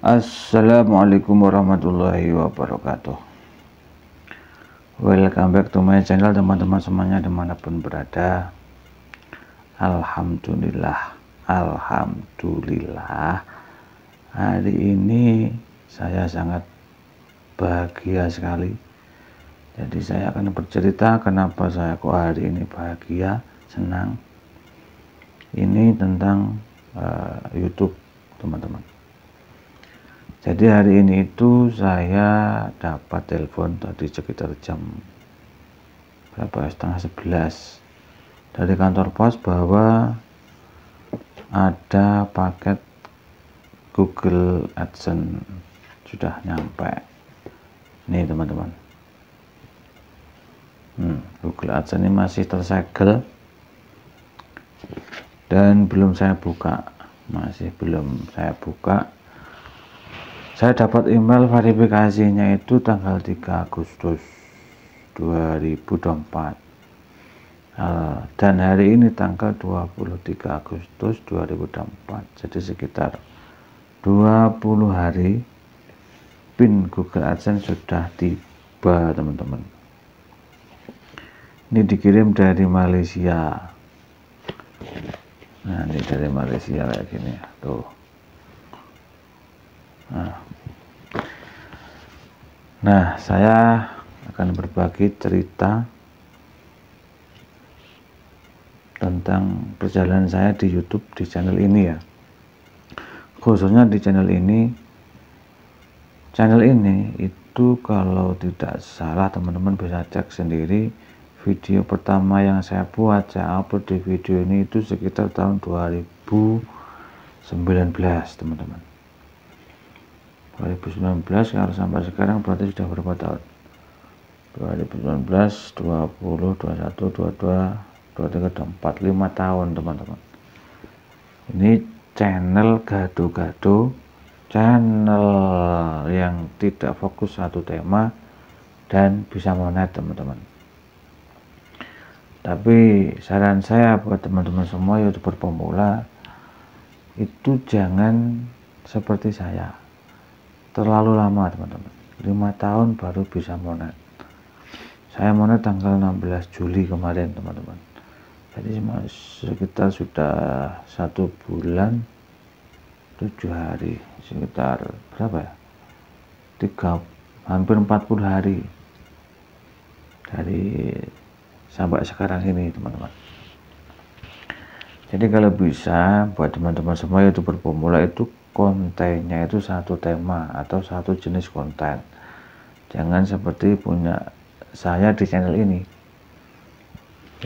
Assalamualaikum warahmatullahi wabarakatuh Welcome back to my channel teman-teman semuanya dimanapun berada Alhamdulillah Alhamdulillah Hari ini saya sangat bahagia sekali Jadi saya akan bercerita kenapa saya kok hari ini bahagia, senang Ini tentang uh, Youtube teman-teman jadi hari ini itu saya dapat telepon tadi sekitar jam berapa ya? setengah sebelas dari kantor pos bahwa ada paket Google AdSense sudah nyampe. Nih teman-teman. Hmm, Google AdSense ini masih tersegel dan belum saya buka, masih belum saya buka saya dapat email verifikasinya itu tanggal 3 Agustus 2024 eh, dan hari ini tanggal 23 Agustus 2024 jadi sekitar 20 hari pin Google AdSense sudah tiba teman-teman ini dikirim dari Malaysia nah ini dari Malaysia kayak gini ya tuh Nah. nah, saya akan berbagi cerita tentang perjalanan saya di YouTube di channel ini ya. Khususnya di channel ini, channel ini itu kalau tidak salah teman-teman bisa cek sendiri video pertama yang saya buat saya upload di video ini itu sekitar tahun 2019 teman-teman 2019 kalau sampai sekarang berarti sudah berapa tahun 2019 20 21 22 23 24 5 tahun teman-teman ini channel gado-gado channel yang tidak fokus satu tema dan bisa monet teman-teman tapi saran saya buat teman-teman semua youtuber pemula itu jangan seperti saya terlalu lama teman-teman 5 tahun baru bisa monet saya monet tanggal 16 Juli kemarin teman-teman jadi sekitar sudah satu bulan tujuh hari sekitar berapa ya tiga hampir 40 hari dari sampai sekarang ini teman-teman jadi kalau bisa buat teman-teman semua youtuber pemula itu kontennya itu satu tema atau satu jenis konten jangan seperti punya saya di channel ini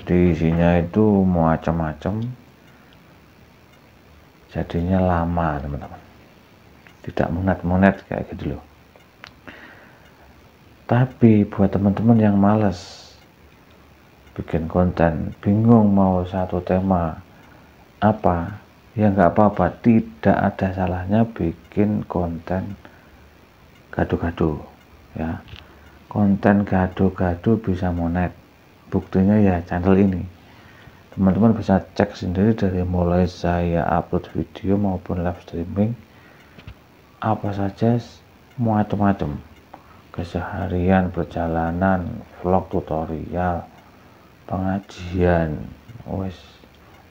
jadi isinya itu macam-macam jadinya lama teman-teman tidak monet-monet kayak gitu loh tapi buat teman-teman yang males bikin konten bingung mau satu tema apa ya nggak apa-apa tidak ada salahnya bikin konten gaduh-gaduh ya konten gaduh-gaduh bisa monet buktinya ya channel ini teman-teman bisa cek sendiri dari mulai saya upload video maupun live streaming apa saja macam-macam keseharian perjalanan vlog tutorial pengajian wes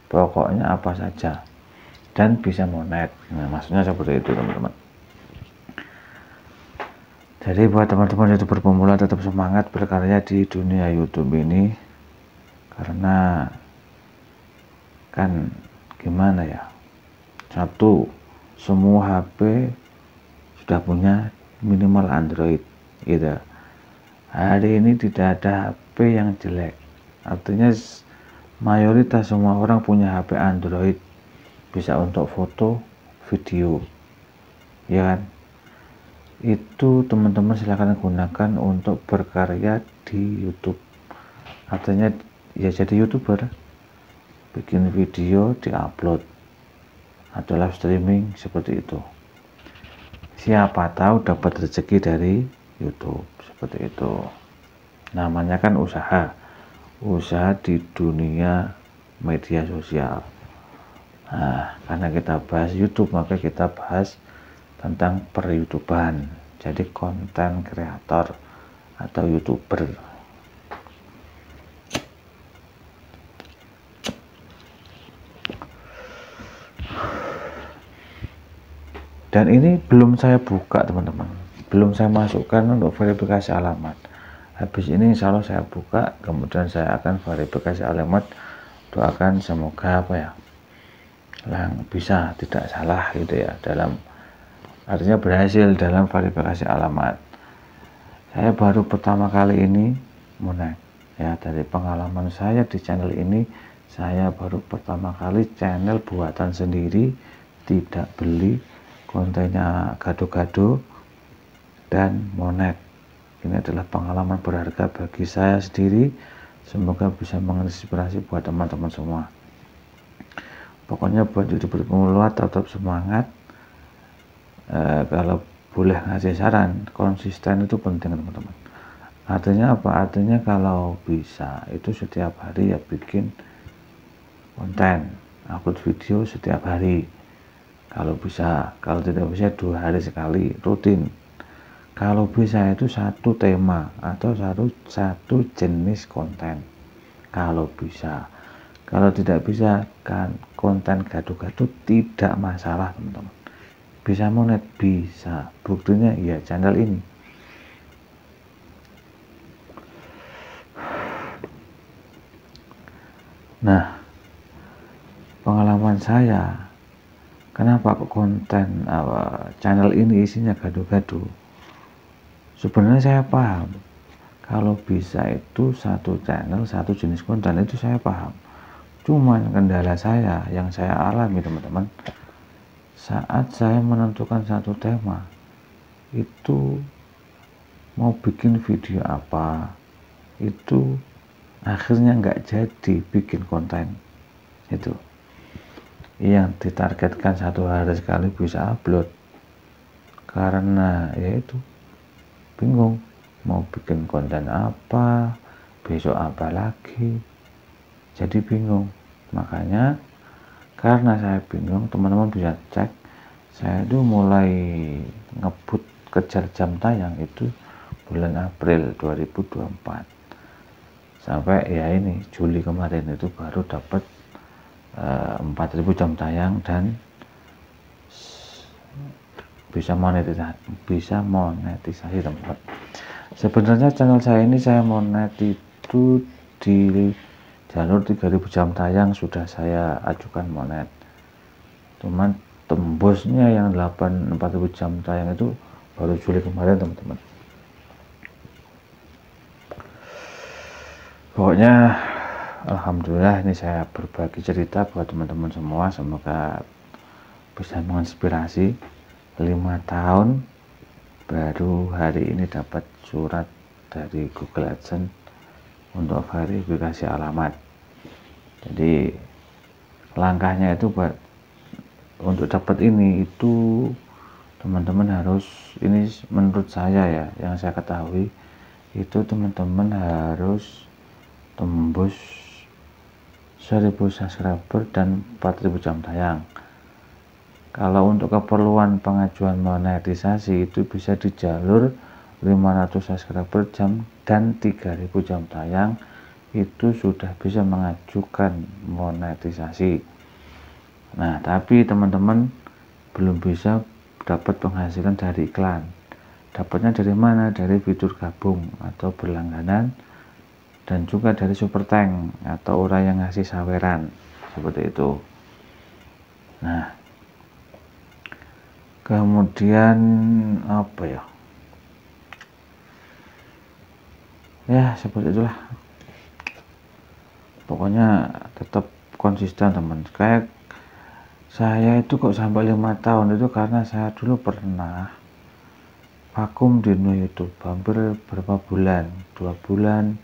pokoknya apa saja dan bisa monet nah, maksudnya seperti itu teman-teman jadi buat teman-teman itu berpemula tetap semangat berkarya di dunia youtube ini karena kan gimana ya satu semua HP sudah punya minimal Android gitu hari ini tidak ada HP yang jelek artinya mayoritas semua orang punya HP Android bisa untuk foto video ya kan itu teman-teman silahkan gunakan untuk berkarya di YouTube artinya ya jadi youtuber bikin video diupload atau live streaming seperti itu siapa tahu dapat rezeki dari YouTube seperti itu namanya kan usaha usaha di dunia media sosial Nah, karena kita bahas YouTube, maka kita bahas tentang per -youtuban. Jadi konten kreator atau YouTuber. Dan ini belum saya buka, teman-teman. Belum saya masukkan untuk verifikasi alamat. Habis ini insya Allah saya buka, kemudian saya akan verifikasi alamat. Doakan semoga apa ya, yang bisa tidak salah gitu ya dalam artinya berhasil dalam verifikasi alamat saya baru pertama kali ini mulai ya dari pengalaman saya di channel ini saya baru pertama kali channel buatan sendiri tidak beli kontennya gado-gado dan monet ini adalah pengalaman berharga bagi saya sendiri semoga bisa menginspirasi buat teman-teman semua pokoknya buat jadi pemula tetap semangat e, kalau boleh ngasih saran konsisten itu penting teman-teman artinya apa artinya kalau bisa itu setiap hari ya bikin konten upload video setiap hari kalau bisa kalau tidak bisa dua hari sekali rutin kalau bisa itu satu tema atau satu satu jenis konten kalau bisa kalau tidak bisa, kan konten gaduh-gaduh tidak masalah, teman-teman. Bisa monet, bisa. Buktinya ya channel ini. Nah, pengalaman saya, kenapa konten apa, channel ini isinya gaduh-gaduh? Sebenarnya saya paham, kalau bisa itu satu channel, satu jenis konten itu saya paham Cuman kendala saya yang saya alami teman-teman saat saya menentukan satu tema itu mau bikin video apa itu akhirnya nggak jadi bikin konten itu yang ditargetkan satu hari sekali bisa upload karena yaitu bingung mau bikin konten apa besok apa lagi jadi bingung makanya karena saya bingung teman-teman bisa cek saya itu mulai ngebut kejar jam tayang itu bulan April 2024 sampai ya ini Juli kemarin itu baru dapat uh, eh, 4000 jam tayang dan bisa monetisasi bisa monetisasi tempat sebenarnya channel saya ini saya monet itu di jalur 3000 jam tayang sudah saya ajukan monet cuman tembusnya yang 8 jam tayang itu baru Juli kemarin teman-teman pokoknya Alhamdulillah ini saya berbagi cerita buat teman-teman semua semoga bisa menginspirasi 5 tahun baru hari ini dapat surat dari Google AdSense untuk verifikasi alamat jadi langkahnya itu buat untuk dapat ini itu teman-teman harus ini menurut saya ya yang saya ketahui itu teman-teman harus tembus 1000 subscriber dan 4000 jam tayang kalau untuk keperluan pengajuan monetisasi itu bisa di jalur 500 subscriber jam dan 3000 jam tayang itu sudah bisa mengajukan monetisasi. Nah, tapi teman-teman belum bisa dapat penghasilan dari iklan. Dapatnya dari mana? Dari fitur gabung atau berlangganan dan juga dari super tank atau orang yang ngasih saweran seperti itu. Nah, kemudian apa ya? Ya, seperti itulah pokoknya tetap konsisten teman kayak saya itu kok sampai lima tahun itu karena saya dulu pernah vakum di new YouTube hampir berapa bulan dua bulan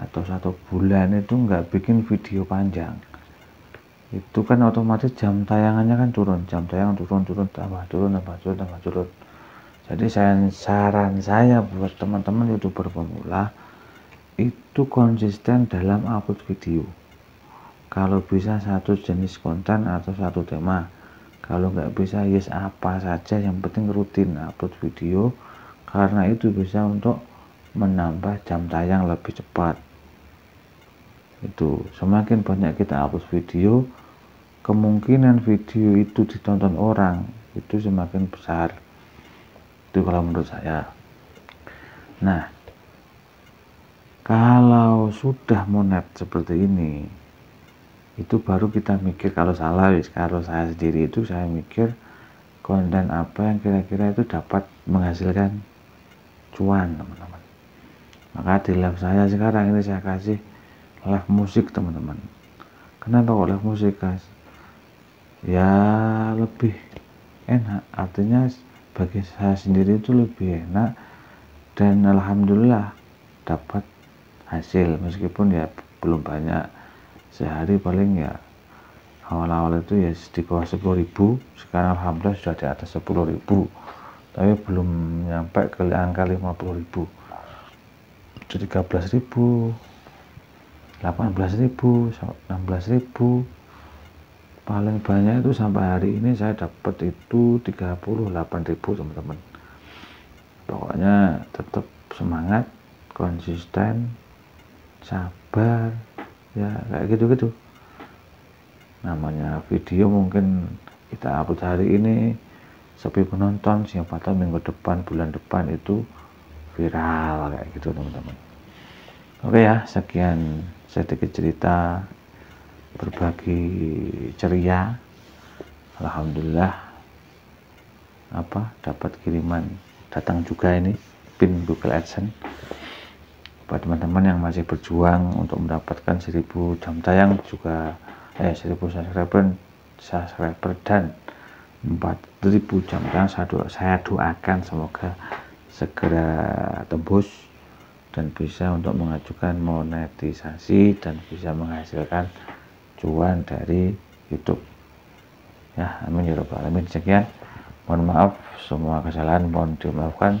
atau satu bulan itu nggak bikin video panjang itu kan otomatis jam tayangannya kan turun jam tayang turun turun tambah turun tambah turun tambah turun jadi saya saran saya buat teman-teman youtuber pemula itu konsisten dalam upload video kalau bisa satu jenis konten atau satu tema kalau nggak bisa yes apa saja yang penting rutin upload video karena itu bisa untuk menambah jam tayang lebih cepat itu semakin banyak kita upload video kemungkinan video itu ditonton orang itu semakin besar itu kalau menurut saya nah kalau sudah monet seperti ini, itu baru kita mikir kalau salah kalau saya sendiri itu saya mikir konten apa yang kira-kira itu dapat menghasilkan cuan teman-teman maka di live saya sekarang ini saya kasih live musik teman-teman kenapa kok live musik guys ya lebih enak artinya bagi saya sendiri itu lebih enak dan alhamdulillah dapat hasil meskipun ya belum banyak sehari paling ya awal-awal itu ya di bawah 10 ribu sekarang alhamdulillah sudah di atas 10 ribu tapi belum nyampe ke angka 50 ribu 13 ribu 18 ribu 16 ribu paling banyak itu sampai hari ini saya dapat itu 38 ribu teman-teman pokoknya tetap semangat konsisten sabar ya kayak gitu-gitu namanya video mungkin kita upload hari ini sepi penonton siapa tahu minggu depan bulan depan itu viral kayak gitu teman-teman oke ya sekian sedikit cerita berbagi ceria Alhamdulillah apa dapat kiriman datang juga ini pin Google AdSense buat teman-teman yang masih berjuang untuk mendapatkan 1000 jam tayang juga eh 1000 subscriber subscriber dan 4000 jam tayang saya, do saya doakan semoga segera tembus dan bisa untuk mengajukan monetisasi dan bisa menghasilkan cuan dari YouTube ya amin ya robbal alamin sekian mohon maaf semua kesalahan mohon dimaafkan